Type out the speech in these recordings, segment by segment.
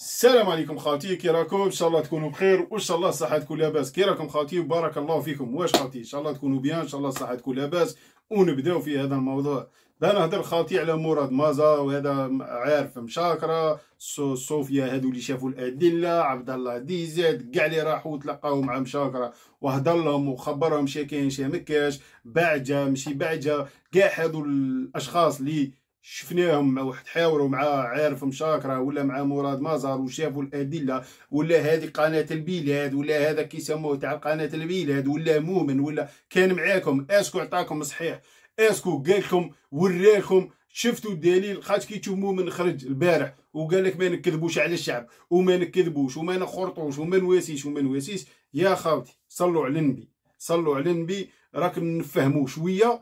السلام عليكم خاوتي كي راكم ان شاء الله تكونوا بخير وان شاء الله الصحه تكون لاباس كي راكم خاوتي وبارك الله فيكم واش خاوتي ان شاء الله تكونوا بيان ان شاء الله الصحه تكون لاباس ونبداو في هذا الموضوع نهضر خاوتي على مراد مازا وهذا عارف مشاكره صوفيا هذو اللي شافوا الادله عبد الله ديزاد كاع اللي راحوا تلقاو مع مشاكره وهضر لهم وخبرهم شي كاين شي مكاش بعجه مشي بعجه كاع هذو الاشخاص اللي شفناهم واحد حاوروا مع عارف مشاكره ولا مع مراد مازار وشافوا الادله ولا هذه قناه البلاد ولا هذا كيسموه تاع قناه البلاد ولا مؤمن ولا كان معاكم اسكو عطاكم صحيح اسكو قال لكم وراكم شفتوا الدليل خاطر كي تشوف مؤمن خرج البارح وقال لك ما نكذبوش على الشعب وما نكذبوش وما نخرطوش وما نواسيش وما نواسيش يا خاوتي صلوا على النبي صلوا على النبي راكم نفهموا شويه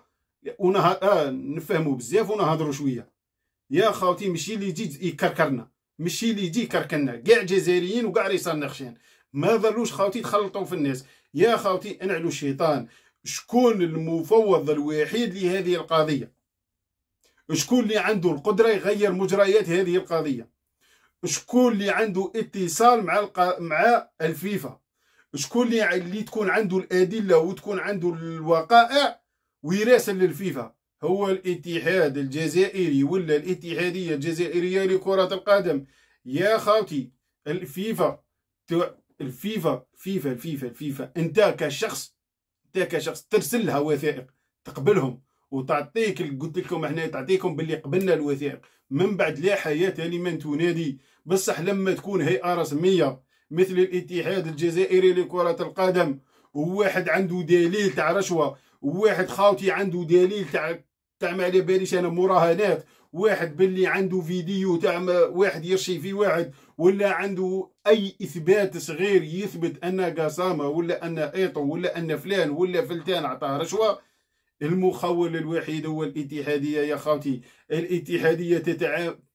ونا آه نفهمو بزاف ونهضرو شويه يا خاوتي ماشي اللي يجي يكركرنا ماشي اللي يجي يكركرنا كاع جزائريين وكاع ريسان خشين ما ظلوش خاوتي تخلطوا في الناس يا خاوتي انعلوا الشيطان شكون المفوض الوحيد لهذه القضيه شكون اللي عنده القدره يغير مجريات هذه القضيه شكون اللي عنده اتصال مع الق... مع الفيفا شكون اللي اللي تكون عنده الادله وتكون عنده الوقائع ويراسل للفيفا هو الاتحاد الجزائري ولا الاتحاديه الجزائريه لكره القدم يا خاوتي الفيفا الفيفا الفيفا الفيفا الفيفا انت كشخص انت كشخص ترسل لها وثائق تقبلهم وتعطيك قلت لكم احنا تعطيكم باللي قبلنا الوثائق من بعد لا حياه لمن تنادي بصح لما تكون هيئه رسميه مثل الاتحاد الجزائري لكره القدم وواحد عنده دليل تاع رشوه وواحد خاوتي عنده دليل تاع تاع ما على باليش انا مراهنات واحد باللي عنده فيديو تاع واحد يرشي في واحد ولا عنده اي اثبات صغير يثبت ان قسامه ولا ان ايطو ولا ان فلان ولا فلتان عطاه رشوه المخول الوحيد هو الاتحاديه يا خاوتي الاتحاديه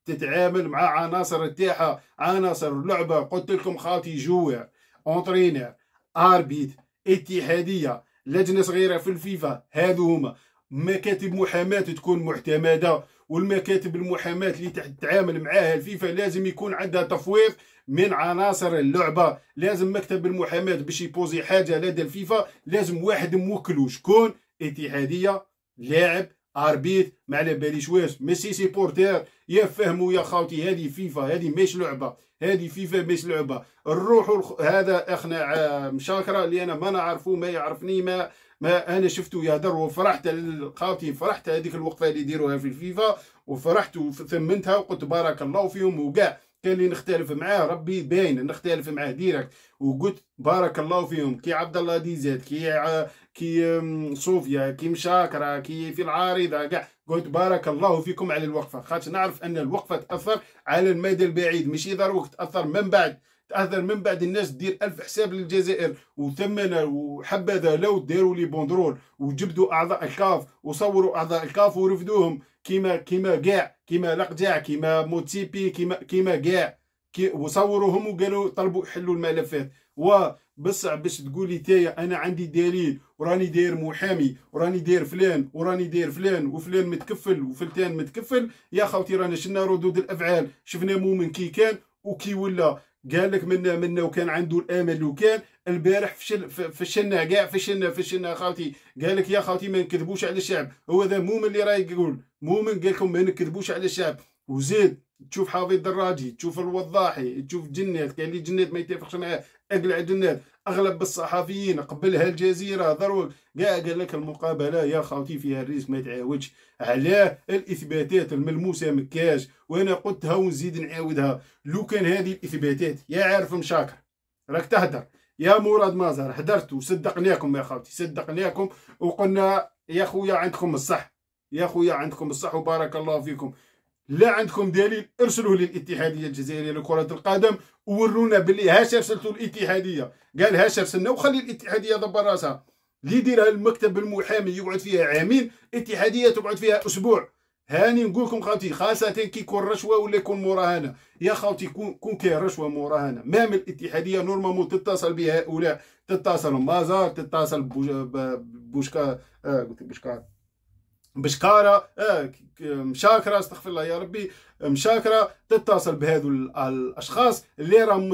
تتعامل مع عناصر تاعها عناصر لعبه قلت لكم خاوتي جوع اونترينر اربيت اتحاديه لجنه صغيره في الفيفا هادو هما مكاتب محاماه تكون معتمده والمكاتب المحاماه اللي تتعامل معاها الفيفا لازم يكون عندها تفويض من عناصر اللعبه لازم مكتب المحاماه باش يبوزي حاجه لدى الفيفا لازم واحد موكلو شكون اتحاديه لاعب اربيت ما على باليش واش ميسي سيبورتير يا فهموا يا خاوتي هذه فيفا هذه مش لعبه هذه فيفا مش لعبه نروحوا هذا اخنا مشاكره اللي انا ما نعرفه ما يعرفني ما ما انا شفته يهدر وفرحت خاوتي فرحت هذيك الوقفه اللي يديروها في الفيفا وفرحت وثمنتها وقلت بارك الله فيهم وكاع كان اللي نختلف معاه ربي باين نختلف معاه ديرك وقلت بارك الله فيهم كي عبد الله ديزات كي كي صوفيا كي مشاكره كي في العارضه كاع قلت بارك الله فيكم على الوقفه خاطر نعرف ان الوقفه تاثر على المدى البعيد ماشي ضروري تاثر من بعد تاثر من بعد الناس دير الف حساب للجزائر وثمنا وحبذا لو داروا لي بوندرول وجبدوا اعضاء الكاف وصوروا اعضاء الكاف ورفدوهم كيما كيما كاع كيما لقجع كيما موتيبي كيما كيما كاع كي وصوروهم وقالوا طلبوا حلوا الملفات وبصعب باش تقولي تايا انا عندي دليل وراني داير محامي وراني داير فلان وراني داير فلان وفلان متكفل وفلتان متكفل يا خوتي رانا شفنا ردود الافعال شفنا مؤمن كي كان وكي ولا قال لك منا منا وكان عنده الامل وكان البارح فشل فشلنا كاع فشلنا فشلنا خالتي قال لك يا خالتي ما نكذبوش على الشعب هو ذا مؤمن اللي راه يقول مؤمن قال لكم ما نكذبوش على الشعب وزيد تشوف حافظ الدراجي تشوف الوضاحي تشوف جنات كاين اللي جنات ما يتفقش معاه اقلع جنات اغلب الصحفيين قبلها الجزيره ضروري كاع قال لك المقابله يا خاوتي فيها الريسك ما تعاودش على الاثباتات الملموسه مكاش وانا قلتها ونزيد نعاودها لو كان هذه الاثباتات يا عارف مشاكر راك تهدر يا مراد مازر هدرت وصدقناكم يا خاوتي صدقناكم وقلنا يا خويا عندكم الصح يا خويا عندكم الصح وبارك الله فيكم لا عندكم دليل ارسلوه للاتحاديه الجزائريه لكره القدم وورونا باللي هاش ارسلتوا الاتحاديه قال هاش ارسلنا وخلي الاتحاديه دبر راسها اللي يديرها المكتب المحامي يقعد فيها عامين اتحاديه تقعد فيها اسبوع هاني نقول لكم خاوتي خاصه كي يكون رشوه ولا يكون مراهنه يا خاوتي كون كاين رشوه مراهنه مام الاتحاديه نورمالمون تتصل بهؤلاء تتصل مازار تتصل بوشكا آه قلت بوشكار بشكاره آه، مشاكره استغفر الله يا ربي مشاكره تتصل بهذو الاشخاص اللي راهم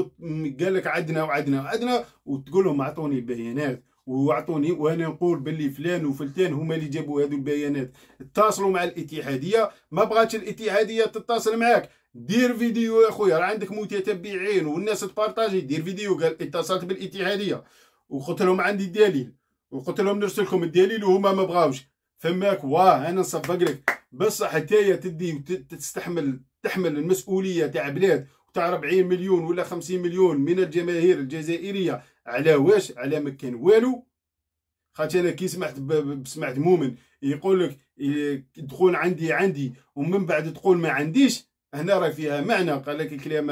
قال لك عدنا وعدنا وعدنا وتقول لهم اعطوني البيانات واعطوني وانا نقول باللي فلان وفلتان هما اللي جابوا هذو البيانات اتصلوا مع الاتحاديه ما بغاتش الاتحاديه تتصل معاك دير فيديو يا خويا راه عندك متتبعين والناس تبارطاجي دير فيديو قال اتصلت بالاتحاديه وقلت لهم عندي الدليل وقلت لهم نرسل لكم الدليل وهما ما بغاوش فماك واه انا نصفق لك بصح حتى تدي وتستحمل تحمل المسؤوليه تاع بلاد وتاع 40 مليون ولا 50 مليون من الجماهير الجزائريه على واش على ما كان والو خاطر انا كي سمعت سمعت مؤمن يقول لك تقول إيه، عندي عندي ومن بعد تقول ما عنديش هنا راه فيها معنى قال لك الكلام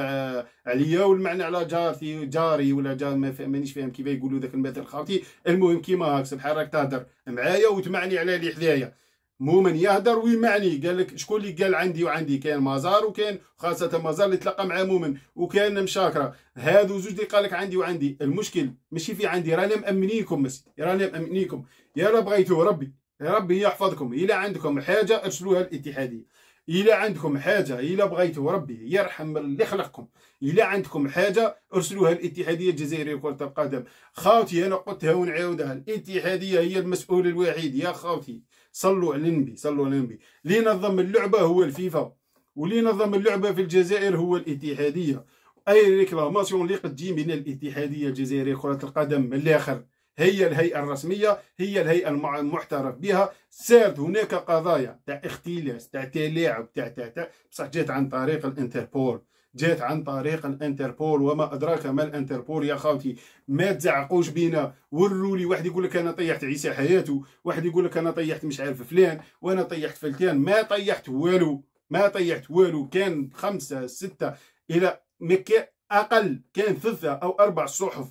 عليا والمعنى على جارتي جاري ولا جار مانيش فاهم كيف يقولوا ذاك المثل خاطي المهم كيما هاك سبحان راك تهدر معايا وتمعني على اللي حدايا مو من يهدر ويمعني قال لك شكون اللي قال عندي وعندي كان مازار وكان خاصه مازار اللي تلقى مع مومن وكان مشاكره هادو زوج اللي قال لك عندي وعندي المشكل ماشي في عندي رانا مامنيكم مسي رانا مامنيكم يا بغيتو ربي ربي يحفظكم الى عندكم حاجه ارسلوها للاتحاديه الى عندكم حاجه الى بغيتوا ربي يرحم اللي خلقكم الى عندكم حاجه ارسلوها للاتحاديه الجزائريه لكره القدم خاوتي انا قلتها ونعاودها الاتحاديه هي المسؤول الوحيد يا خاوتي صلوا على النبي صلوا على النبي اللي نظم اللعبه هو الفيفا واللي نظم اللعبه في الجزائر هو الاتحاديه اي ريكلاماسيون اللي قد تجي من الاتحاديه الجزائريه لكره القدم من الاخر هي الهيئة الرسمية هي الهيئة المعترف بها سيرت هناك قضايا تاع اختلاس تاع تلاعب تاع تاع تاع بصح جات عن طريق الانتربول جات عن طريق الانتربول وما ادراك ما الانتربول يا خاوتي ما تزعقوش بينا وروا لي واحد يقول لك انا طيحت عيسى حياته واحد يقول لك انا طيحت مش عارف فلان وانا طيحت فلتان ما طيحت والو ما طيحت والو كان خمسة ستة الى مكة اقل كان ثلاثة او اربع صحف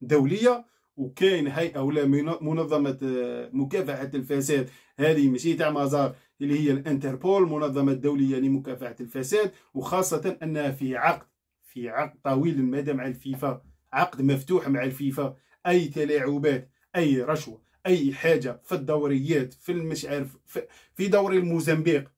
دولية وكاين هيئه ولا منظمه آه، مكافحه الفساد هذه ماشي تاع مازار اللي هي الانتربول منظمه دوليه لمكافحه الفساد وخاصه انها في عقد في عقد طويل المدى مع الفيفا عقد مفتوح مع الفيفا اي تلاعبات اي رشوه اي حاجه في الدوريات في المش عارف في دوري الموزمبيق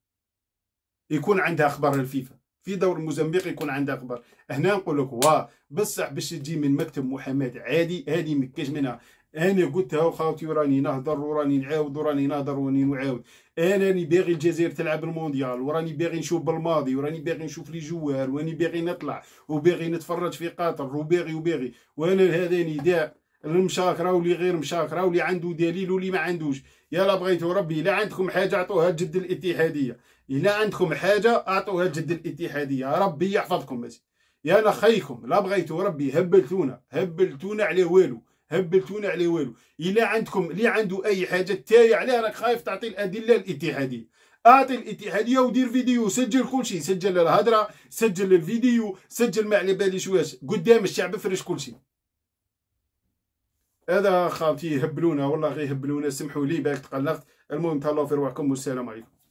يكون عندها اخبار الفيفا في دور موزمبيق يكون عندها اكبر هنا نقول لك واه بصح باش تجي من مكتب محاماه عادي هذه مكاش منها انا قلتها وخاوتي وراني نهضر وراني نعاود وراني نهضر وراني نعاود انا راني باغي الجزائر تلعب المونديال وراني باغي نشوف بالماضي وراني باغي نشوف لي جوار وراني باغي نطلع وباغي نتفرج في قطر وباغي وباغي وانا هذاني داع المشاكره واللي غير مشاكره واللي عنده دليل واللي ما عندوش يلا بغيتو ربي الا عندكم حاجه اعطوها الجد الاتحاديه الا عندكم حاجه اعطوها الجد الاتحاديه ربي يحفظكم ماشي يا لا خيكم لا بغيتو ربي هبلتونا هبلتونا على والو هبلتونا على والو الا عندكم اللي عنده اي حاجه تاي عليها راك خايف تعطي الادله الاتحاديه اعطي الاتحاديه ودير فيديو سجل كل شيء سجل الهضره سجل الفيديو سجل ما على باليش واش قدام الشعب فرش كل شيء هذا خالتي يهبلونا والله غير يهبلونا سمحوا لي باك تقلقت المهم تهلاو في روحكم والسلام عليكم